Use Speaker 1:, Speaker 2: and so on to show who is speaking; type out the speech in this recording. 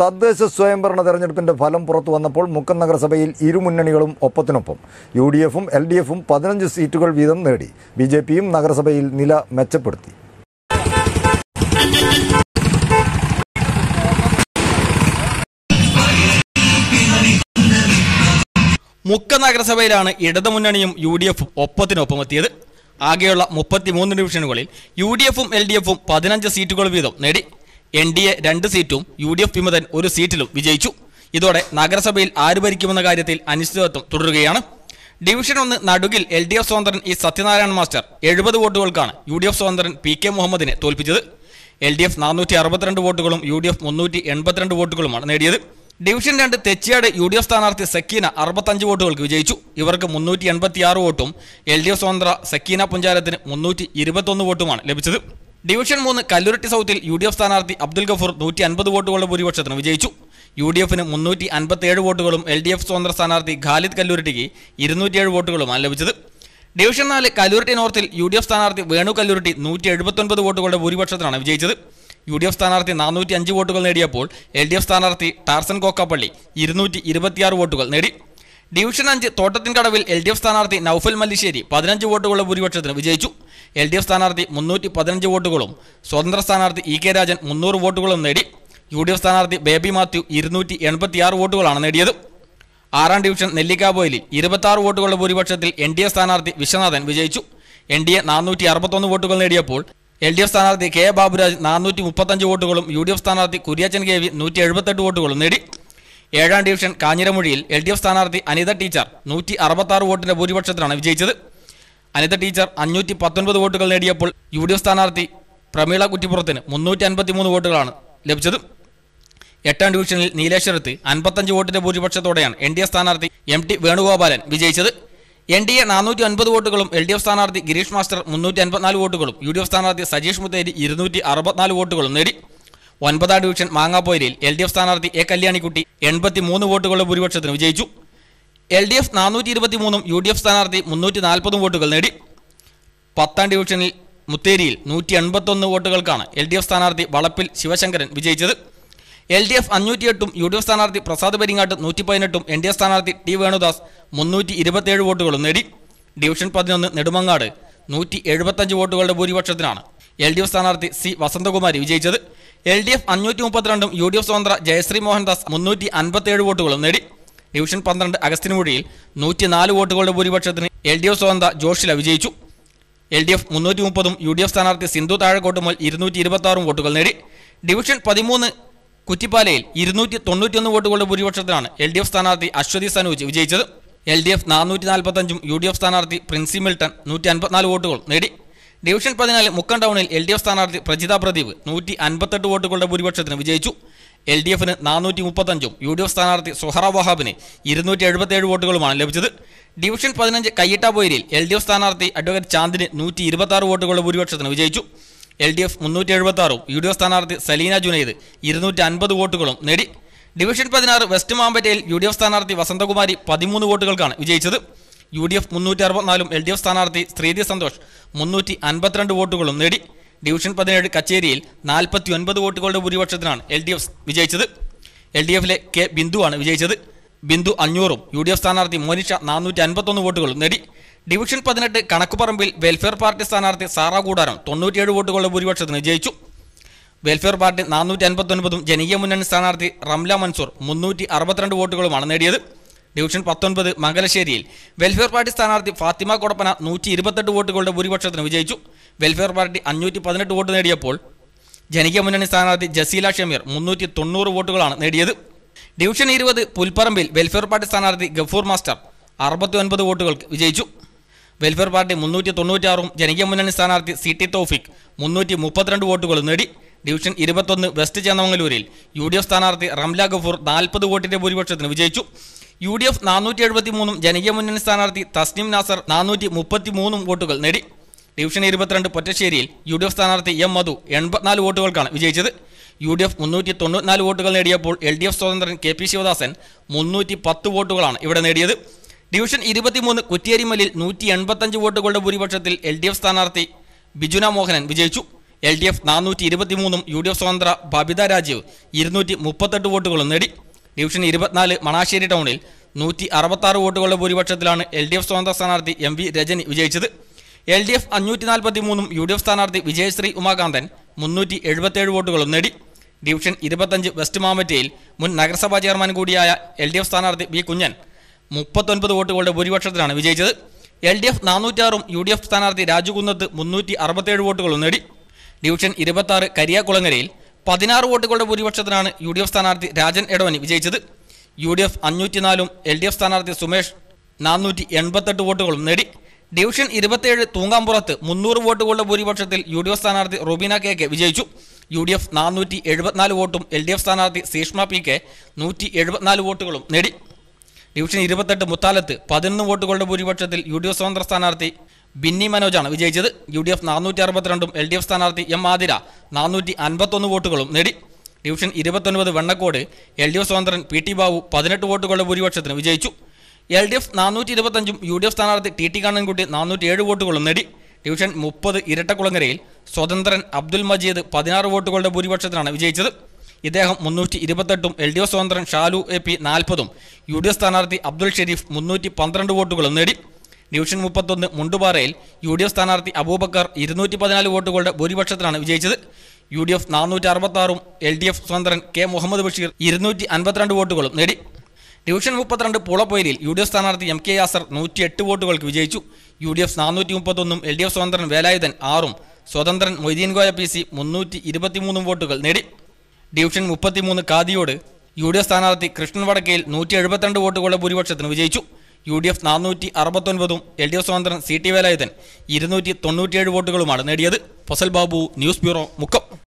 Speaker 1: തദ്ദേശ സ്വയംഭരണ തെരഞ്ഞെടുപ്പിന്റെ ഫലം പുറത്തു വന്നപ്പോൾ മുക്കം നഗരസഭയിൽ ഇരുമുന്നണികളും ഒപ്പത്തിനൊപ്പം യു ഡി എഫും എൽ ഡി എഫും പതിനഞ്ച് സീറ്റുകൾ വീതം നേടി ബി ജെ പിയും നഗരസഭയിൽ നില മെച്ചപ്പെടുത്തി മുക്ക നഗരസഭയിലാണ് ഇടതുമുന്നണിയും യു ഡി എഫും ഒപ്പത്തിനൊപ്പം എത്തിയത് ആകെയുള്ള മുപ്പത്തിമൂന്ന് ഡിവിഷനുകളിൽ യു ഡി എഫും എൽ ഡി എഫും പതിനഞ്ച് സീറ്റുകൾ വീതം നേടി എൻ ഡി എ രണ്ട് സീറ്റും യു ഡി എഫ് വിമതൻ ഒരു സീറ്റിലും വിജയിച്ചു ഇതോടെ നഗരസഭയിൽ ആര് ഭരിക്കുമെന്ന കാര്യത്തിൽ അനിശ്ചിതത്വം തുടരുകയാണ് ഡിവിഷൻ ഒന്ന് നടുകിൽ എൽ ഡി എഫ് സ്വതന്ത്രൻ ഇ സത്യനാരായണ മാസ്റ്റർ എഴുപത് വോട്ടുകൾക്കാണ് യു ഡി എഫ് സ്വതന്ത്രൻ പി കെ മുഹമ്മദിനെ തോൽപ്പിച്ചത് എൽ ഡി എഫ് നാനൂറ്റി അറുപത്തിരണ്ട് വോട്ടുകളും യു ഡി എഫ് മുന്നൂറ്റി എൺപത്തിരണ്ട് വോട്ടുകളുമാണ് നേടിയത് ഡിവിഷൻ രണ്ട് തെച്ചിയാട് യു ഡി എഫ് സ്ഥാനാർത്ഥി സക്കീന അറുപത്തഞ്ച് വോട്ടുകൾക്ക് വിജയിച്ചു ഇവർക്ക് മുന്നൂറ്റി എൺപത്തിയാറ് വോട്ടും എൽ ഡി എഫ് സ്വതന്ത്ര സക്കീന പുഞ്ചാരത്തിന് മുന്നൂറ്റി ഇരുപത്തൊന്ന് വോട്ടുമാണ് ലഭിച്ചത് ഡിവിഷൻ മൂന്ന് കല്ലുരുട്ടി സൗത്തിൽ യു ഡി എഫ് സ്ഥാനാർത്ഥി അബ്ദുൽ ഗഫൂർ നൂറ്റി അൻപത് വോട്ടുകളുടെ ഭൂരിപക്ഷത്തിന് വിജയിച്ചു യു ഡി എഫിന് മുന്നൂറ്റി അൻപത്തേഴ് വോട്ടുകളും എൽ ഡി എഫ് സ്വതന്ത്ര സ്ഥാനാർത്ഥി ഖാലിദ് കല്ലൂരിട്ടിക്ക് ഇരുന്നൂറ്റിയേഴ് വോട്ടുകളുമാണ് ലഭിച്ചത് ഡിവിഷൻ നാല് കല്ലൂരിട്ടി നോർത്തിൽ യു ഡി എഫ് സ്ഥാനാർത്ഥി വേണു കല്ലൂരിട്ടി നൂറ്റി എഴുപത്തൊൻപത് വോട്ടുകളുടെ ഭൂരിപക്ഷത്തിനാണ് വിജയിച്ചത് യു ഡി എഫ് സ്ഥാനാർത്ഥി നാനൂറ്റി അഞ്ച് വോട്ടുകൾ നേടിയപ്പോൾ എൽ ഡി എഫ് സ്ഥാനാർത്ഥി ടാർസൻ കോക്കാപ്പള്ളി ഇരുന്നൂറ്റി ഇരുപത്തിയാറ് വോട്ടുകൾ നേടി ഡിവിഷൻ അഞ്ച് തോട്ടത്തിൻകടവിൽ എൽ ഡി എഫ് സ്ഥാനാർത്ഥി നൌഫൽ മല്ലിശ്ശേരി പതിനഞ്ച് വോട്ടുകളുടെ ഭൂരിപക്ഷത്തിന് വിജയിച്ചു എൽ ഡി എഫ് സ്ഥാനാർത്ഥി മുന്നൂറ്റി പതിനഞ്ച് വോട്ടുകളും സ്വതന്ത്ര സ്ഥാനാർത്ഥി ഇ കെ രാജൻ മുന്നൂറ് വോട്ടുകളും നേടി യു ഡി എഫ് സ്ഥാനാർത്ഥി ബേബി മാത്യു ഇരുന്നൂറ്റി എൺപത്തിയാറ് വോട്ടുകളാണ് നേടിയത് ആറാം ഡിവിഷൻ നെല്ലിക്കാബോയിലിൽ ഇരുപത്താറ് വോട്ടുകളുടെ ഭൂരിപക്ഷത്തിൽ എൻ ഡി എ സ്ഥാനാർത്ഥി വിശ്വനാഥൻ വിജയിച്ചു എൻ ഡി എ നാനൂറ്റി അറുപത്തൊന്ന് വോട്ടുകൾ നേടിയപ്പോൾ എൽ ഡി എഫ് സ്ഥാനാർത്ഥി കെ ബാബുരാജ് നാനൂറ്റി മുപ്പത്തഞ്ച് വോട്ടുകളും യു ഡി എഫ് സ്ഥാനാർത്ഥി കുര്യാച്ചൻ കെ വി നൂറ്റി എഴുപത്തെട്ട് വോട്ടുകളും നേടി ഏഴാം ഡിവിഷൻ കാഞ്ഞിരമൊഴിയിൽ എൽ ഡി എഫ് സ്ഥാനാർത്ഥി അനിത ടീച്ചർ നൂറ്റി ആറ് വോട്ടിന്റെ ഭൂരിപക്ഷത്തിലാണ് വിജയിച്ചത് അനിത ടീച്ചർ അഞ്ഞൂറ്റി പത്തൊൻപത് വോട്ടുകൾ നേടിയപ്പോൾ യു ഡി എഫ് സ്ഥാനാർത്ഥി പ്രമീള കുറ്റിപ്പുറത്തിന് മുന്നൂറ്റി അൻപത്തി മൂന്ന് വോട്ടുകളാണ് ലഭിച്ചത് എട്ടാം ഡിവിഷനിൽ നീലേശ്വരത്ത് അൻപത്തഞ്ച് വോട്ടിന്റെ ഭൂരിപക്ഷത്തോടെയാണ് എൻ ഡി എ സ്ഥാനാർത്ഥി എം ടി വേണുഗോപാലൻ വിജയിച്ചത് എൻ ഡി എ നാനൂറ്റി അൻപത് വോട്ടുകളും എൽ ഡി എഫ് സ്ഥാനാർത്ഥി ഗിരീഷ് മാസ്റ്റർ മുന്നൂറ്റി അൻപത്തിനാല് വോട്ടുകളും യു ഡി എഫ് സ്ഥാനാർത്ഥി സജീഷ് മുത്തേരി ഇരുന്നൂറ്റി അറുപത്തിനാല് വോട്ടുകളും നേടി ഒൻപതാം ഡിവിഷൻ മാങ്ങാപ്പോയിരയിൽ എൽ ഡി എഫ് സ്ഥാനാർത്ഥി എ കല്യാണിക്കുട്ടി എൺപത്തി മൂന്ന് വോട്ടുകളുടെ ഭൂരിപക്ഷത്തിന് വിജയിച്ചു എൽ ഡി എഫ് നാനൂറ്റി ഇരുപത്തി മൂന്നും യു ഡി എഫ് സ്ഥാനാർത്ഥി മുന്നൂറ്റി നാൽപ്പതും വോട്ടുകൾ നേടി പത്താം ഡിവിഷനിൽ മുത്തേരിയിൽ നൂറ്റി എൺപത്തൊന്ന് വോട്ടുകൾക്കാണ് എൽ ഡി എഫ് സ്ഥാനാർത്ഥി വളപ്പിൽ ശിവശങ്കരൻ വിജയിച്ചത് എൽ ഡി എഫ് അഞ്ഞൂറ്റിയെട്ടും യു ഡി എഫ് സ്ഥാനാർത്ഥി പ്രസാദ് പെരിങ്ങാട്ട് നൂറ്റി പതിനെട്ടും എൻ ഡി എഫ് സ്ഥാനാർത്ഥി ടി വേണുദാസ് മുന്നൂറ്റി ഇരുപത്തിയേഴ് വോട്ടുകളും നേടി ഡിവിഷൻ പതിനൊന്ന് നെടുമങ്ങാട് നൂറ്റി എഴുപത്തഞ്ച് വോട്ടുകളുടെ ഭൂരിപക്ഷത്തിനാണ് എൽ ഡി എഫ് സ്ഥാനാർത്ഥി സി വസന്തകുമാരി വിജയിച്ചത് എൽ ഡി എഫ് അഞ്ഞൂറ്റി മുപ്പത്തിരണ്ടും യു ഡി എഫ് സ്വതന്ത്ര ജയശ്രീ മോഹൻദാസ് മുന്നൂറ്റി അൻപത്തിയേഴ് വോട്ടുകളും നേടി ഡിവിഷൻ പന്ത്രണ്ട് അഗസ്റ്റിനുമൊഴിയിൽ നൂറ്റിനാല് വോട്ടുകളുടെ ഭൂരിപക്ഷത്തിന് എൽ ഡി എഫ് സ്വന്ത ജോഷില വിജയിച്ചു എൽ ഡി എഫ് മുന്നൂറ്റി മുപ്പതും യു ഡി എഫ് സ്ഥാനാർത്ഥി സിന്ധു താഴെക്കോട്ടുമോൽ ഇരുന്നൂറ്റി ഇരുപത്തി വോട്ടുകൾ നേടി ഡിവിഷൻ പതിമൂന്ന് കുറ്റിപ്പാലയിൽ ഇരുന്നൂറ്റി തൊണ്ണൂറ്റിയൊന്ന് വോട്ടുകളുടെ ഭൂരിപക്ഷത്തിലാണ് എൽ ഡി എഫ് സ്ഥാനാർത്ഥി അശ്വതി സനൂജ് വിജയിച്ചത് എൽ ഡി എഫ് നാനൂറ്റി നാൽപ്പത്തഞ്ചും യു ഡി എഫ് സ്ഥാനാർത്ഥി പ്രിൻസി മിൽട്ടൺ നൂറ്റി അൻപത്തിനാല് വോട്ടുകൾ നേടി ഡിവിഷൻ പതിനാല് മുക്കം ടൗണിൽ എൽ ഡി എഫ് സ്ഥാനാർത്ഥി പ്രജിത പ്രദീപ് നൂറ്റി അൻപത്തെട്ട് വോട്ടുകളുടെ ഭൂരിപക്ഷത്തിന് വിജയിച്ചു എൽ ഡി എഫിന് നാനൂറ്റി മുപ്പത്തഞ്ചും യു ഡി എഫ് സ്ഥാനാർത്ഥി സുഹറ വഹാബിന് ഇരുന്നൂറ്റി എഴുപത്തേഴ് വോട്ടുകളുമാണ് ലഭിച്ചത് ഡിവിഷൻ പതിനഞ്ച് കയ്യട്ടാബോയിരിൽ എൽ ഡി എഫ് സ്ഥാനാർത്ഥി അഡ്വക്കേറ്റ് ചാന്ദിന് നൂറ്റി ഇരുപത്താറ് വോട്ടുകളുടെ ഭൂരിപക്ഷത്തിന് വിജയിച്ചു എൽ ഡി എഫ് മുന്നൂറ്റി എഴുപത്താറും യു ഡി എഫ് സ്ഥാനാർത്ഥി സലീന ജുനൈദ് ഇരുന്നൂറ്റി അൻപത് വോട്ടുകളും നേടി ഡിവിഷൻ പതിനാറ് വെസ്റ്റ് മാമ്പറ്റയിൽ യു ഡി എഫ് സ്ഥാനാർത്ഥി വസന്തകുമാരി പതിമൂന്ന് വോട്ടുകൾക്കാണ് വിജയിച്ചത് യു ഡി എഫ് മുന്നൂറ്റി അറുപത്തിനാലും എൽ ഡി എഫ് സ്ഥാനാർത്ഥി ശ്രീതി സന്തോഷ് മുന്നൂറ്റി അൻപത്തിരണ്ട് വോട്ടുകളും നേടി ഡിവിഷൻ പതിനേഴ് കച്ചേരിയിൽ നാൽപ്പത്തി ഒൻപത് വോട്ടുകളുടെ ഭൂരിപക്ഷത്തിനാണ് എൽ ഡി എഫ് വിജയിച്ചത് എൽ ഡി എഫിലെ കെ ബിന്ദുവാണ് വിജയിച്ചത് ബിന്ദു അഞ്ഞൂറും യു ഡി എഫ് സ്ഥാനാർത്ഥി മോനിഷ നാനൂറ്റി അൻപത്തൊന്ന് വോട്ടുകളും നേടി ഡിവിഷൻ പതിനെട്ട് കണക്കുപറമ്പിൽ വെൽഫെയർ പാർട്ടി സ്ഥാനാർത്ഥി സാറാ കൂടാരം തൊണ്ണൂറ്റിയേഴ് വോട്ടുകളുടെ ഭൂരിപക്ഷത്തിന് ജയിച്ചു വെൽഫെയർ പാർട്ടി നാനൂറ്റി അൻപത്തൊൻപതും ജനകീയ മുന്നണി സ്ഥാനാർത്ഥി റംല മൻസൂർ മുന്നൂറ്റി അറുപത്തിരണ്ട് വോട്ടുകളുമാണ് നേടിയത് ഡിവിഷൻ പത്തൊൻപത് മംഗലശ്ശേരിയിൽ വെൽഫെയർ പാർട്ടി സ്ഥാനാർത്ഥി ഫാത്തിമ കൊടപ്പന നൂറ്റി ഇരുപത്തെട്ട് വോട്ടുകളുടെ ഭൂരിപക്ഷത്തിന് വിജയിച്ചു വെൽഫെയർ പാർട്ടി അഞ്ഞൂറ്റി പതിനെട്ട് വോട്ട് നേടിയപ്പോൾ ജനകീയ മുന്നണി സ്ഥാനാർത്ഥി ജസീല ഷമീർ മുന്നൂറ്റി തൊണ്ണൂറ് വോട്ടുകളാണ് നേടിയത് ഡിവിഷൻ ഇരുപത് പുൽപ്പറമ്പിൽ വെൽഫെയർ പാർട്ടി സ്ഥാനാർത്ഥി ഗഫൂർ മാസ്റ്റർ അറുപത്തി ഒൻപത് വോട്ടുകൾക്ക് വിജയിച്ചു വെൽഫെയർ പാർട്ടി മുന്നൂറ്റി തൊണ്ണൂറ്റാറും ജനകീയ മുന്നണി സ്ഥാനാർത്ഥി സി ടി തോഫിക് മുന്നൂറ്റി മുപ്പത്തിരണ്ട് വോട്ടുകൾ നേടി ഡിവിഷൻ ഇരുപത്തൊന്ന് വെസ്റ്റ് ചേന്നമംഗലൂരിൽ യു ഡി എഫ് സ്ഥാനാർത്ഥി റംല ഗഫൂർ നാൽപ്പത് വോട്ടിന്റെ ഭൂരിപക്ഷത്തിന് വിജയിച്ചു യു ഡി എഫ് നാനൂറ്റി എഴുപത്തി മൂന്നും ജനകീയ മുന്നണി സ്ഥാനാർത്ഥി തസ്നിം നാസർ നാനൂറ്റി മുപ്പത്തി മൂന്നും വോട്ടുകൾ നേടി ഡിവിഷൻ ഇരുപത്തിരണ്ട് പൊറ്റശ്ശേരിയിൽ യു ഡി എഫ് സ്ഥാനാർത്ഥി എം മധു എൺപത്തിനാല് വോട്ടുകൾക്കാണ് വിജയിച്ചത് യു ഡി എഫ് മുന്നൂറ്റി തൊണ്ണൂറ്റിനാല് വോട്ടുകൾ നേടിയപ്പോൾ എൽ ഡി എഫ് സ്വതന്ത്രൻ കെ പി ശിവദാസൻ മുന്നൂറ്റി പത്ത് വോട്ടുകളാണ് ഇവിടെ നേടിയത് ഡിവിഷൻ ഇരുപത്തിമൂന്ന് കുറ്റിയരിമലിൽ നൂറ്റി എൺപത്തഞ്ച് വോട്ടുകളുടെ ഭൂരിപക്ഷത്തിൽ എൽ ഡി എഫ് സ്ഥാനാർത്ഥി ബിജുന മോഹനൻ വിജയിച്ചു എൽ ഡി എഫ് നാനൂറ്റി ഇരുപത്തിമൂന്നും യു ഡി എഫ് സ്വതന്ത്ര ബബിത രാജീവ് ഇരുന്നൂറ്റി മുപ്പത്തെട്ട് വോട്ടുകളും നേടി ഡിവിഷൻ ഇരുപത്തിനാല് മണാശ്ശേരി ടൗണിൽ നൂറ്റി അറുപത്താറ് വോട്ടുകളുടെ ഭൂരിപക്ഷത്തിലാണ് എൽ ഡി എഫ് സ്വതന്ത്ര സ്ഥാനാർത്ഥി എം വി രജനി വിജയിച്ചത് എൽ ഡി എഫ് അഞ്ഞൂറ്റി നാൽപ്പത്തി മൂന്നും യു ഡി എഫ് സ്ഥാനാർത്ഥി വിജയശ്രീ ഉമാകാന്തൻ മുന്നൂറ്റി എഴുപത്തേഴ് വോട്ടുകളും നേടി ഡിവിഷൻ ഇരുപത്തഞ്ച് വെസ്റ്റ് മാമറ്റയിൽ മുൻ നഗരസഭാ ചെയർമാൻ കൂടിയായ എൽ ഡി എഫ് സ്ഥാനാർത്ഥി വി കുഞ്ഞൻ മുപ്പത്തൊൻപത് വോട്ടുകളുടെ ഭൂരിപക്ഷത്തിലാണ് വിജയിച്ചത് എൽ ഡി എഫ് നാനൂറ്റാറും യു ഡി എഫ് സ്ഥാനാർത്ഥി രാജുകുന്നത്ത് മുന്നൂറ്റി അറുപത്തേഴ് വോട്ടുകളും നേടി ഡിവിഷൻ ഇരുപത്താറ് കരിയാകുളങ്ങരയിൽ പതിനാറ് വോട്ടുകളുടെ ഭൂരിപക്ഷത്തിനാണ് യു ഡി എഫ് സ്ഥാനാർത്ഥി രാജൻ എടവനി വിജയിച്ചത് യു ഡി എഫ് അഞ്ഞൂറ്റിനാലും എൽ ഡി എഫ് സ്ഥാനാർത്ഥി സുമേഷ് നാനൂറ്റി എൺപത്തെട്ട് വോട്ടുകളും നേടി ഡിവിഷൻ ഇരുപത്തിയേഴ് തൂങ്ങാമ്പുറത്ത് മുന്നൂറ് കൊണ്ട് ഭൂരിപക്ഷത്തിൽ യു ഡി എഫ് സ്ഥാനാർത്ഥി റുബീന കെ കെ വിജയിച്ചു യു ഡി എഫ് നാനൂറ്റി എഴുപത്തിനാല് വോട്ടും എൽ ഡി എഫ് സ്ഥാനാർത്ഥി സീഷ്മ പി കെ നൂറ്റി എഴുപത്തിനാല് വോട്ടുകളും നേടി ഡിവിഷൻ ഇരുപത്തെട്ട് മുത്താലത്ത് പതിനൊന്ന് വോട്ടുകളുടെ ഭൂരിപക്ഷത്തിൽ യു ഡി എഫ് സ്വതന്ത്ര സ്ഥാനാർത്ഥി ബിന്നി മനോജാണ് വിജയിച്ചത് യു ഡി എഫ് നാനൂറ്റി അറുപത്തിരണ്ടും എൽ ഡി എഫ് സ്ഥാനാർത്ഥി എം ആതിര നാനൂറ്റി അൻപത്തൊന്ന് വോട്ടുകളും നേടി ഡിവിഷൻ ഇരുപത്തൊൻപത് വെണ്ണക്കോട് എൽ ഡി എഫ് സ്വതന്ത്രൻ പി ടി ബാബു പതിനെട്ട് വോട്ടുകളുടെ ഭൂരിപക്ഷത്തിന് വിജയിച്ചു എൽ ഡി എഫ് നാനൂറ്റി ഇരുപത്തഞ്ചും യു ഡി എഫ് സ്ഥാനാർത്ഥി ടി ടി കണ്ണൻകുട്ടി നാനൂറ്റി ഏഴ് വോട്ടുകളും നേടി ഡിവിഷൻ മുപ്പത് ഇരട്ടക്കുളങ്ങരയിൽ സ്വതന്ത്രൻ അബ്ദുൽ മജീദ് പതിനാറ് വോട്ടുകളുടെ ഭൂരിപക്ഷത്തിലാണ് വിജയിച്ചത് ഇദ്ദേഹം മുന്നൂറ്റി ഇരുപത്തെട്ടും എൽ ഡി എഫ് സ്വതന്ത്രൻ ഷാലു എ പി നാൽപ്പതും യു ഡി എഫ് സ്ഥാനാർത്ഥി അബ്ദുൽ ഷെരീഫ് മുന്നൂറ്റി പന്ത്രണ്ട് വോട്ടുകളും നേടി ഡിവിഷൻ മുപ്പത്തൊന്ന് മുണ്ടുപാറയിൽ യു ഡി എഫ് സ്ഥാനാർത്ഥി അബൂബക്കർ ഇരുന്നൂറ്റി പതിനാല് വോട്ടുകളുടെ ഭൂരിപക്ഷത്തിലാണ് വിജയിച്ചത് യു ഡി എഫ് നാനൂറ്റി അറുപത്തി ആറും എൽ ഡി എഫ് സ്വതന്ത്രൻ കെ മുഹമ്മദ് ബഷീർ ഇരുന്നൂറ്റി അൻപത്തിരണ്ട് വോട്ടുകളും നേടി ഡിവിഷൻ മുപ്പത്തിരണ്ട് പുളപ്പൊയിലിൽ യു ഡി എഫ് സ്ഥാനാർത്ഥി എം കെ യാസർ നൂറ്റി എട്ട് വോട്ടുകൾക്ക് വിജയിച്ചു യു ഡി എഫ് നാനൂറ്റി മുപ്പത്തൊന്നും എൽ ഡി എഫ് സ്വതന്ത്രൻ വേലായുധൻ ആറും സ്വതന്ത്രൻ മൊയ്തീൻ ഗോയ പി സി മുന്നൂറ്റി ഇരുപത്തിമൂന്നും വോട്ടുകൾ നേടി ഡിവിഷൻ മുപ്പത്തിമൂന്ന് കാതിയോട് യു ഡി എഫ് സ്ഥാനാർത്ഥി കൃഷ്ണൻ വടക്കയിൽ നൂറ്റി എഴുപത്തിരണ്ട് വോട്ടുകളുടെ ഭൂരിപക്ഷത്തിന് വിജയിച്ചു യു ഡി എഫ് നാനൂറ്റി അറുപത്തൊൻപതും എൽ ഡി എഫ് സ്വതന്ത്രൻ സി ടി വേലായുധൻ ഇരുന്നൂറ്റി തൊണ്ണൂറ്റിയേഴ് വോട്ടുകളുമാണ് നേടിയത് ഫസൽ ബാബു ന്യൂസ് ബ്യൂറോ മുക്കം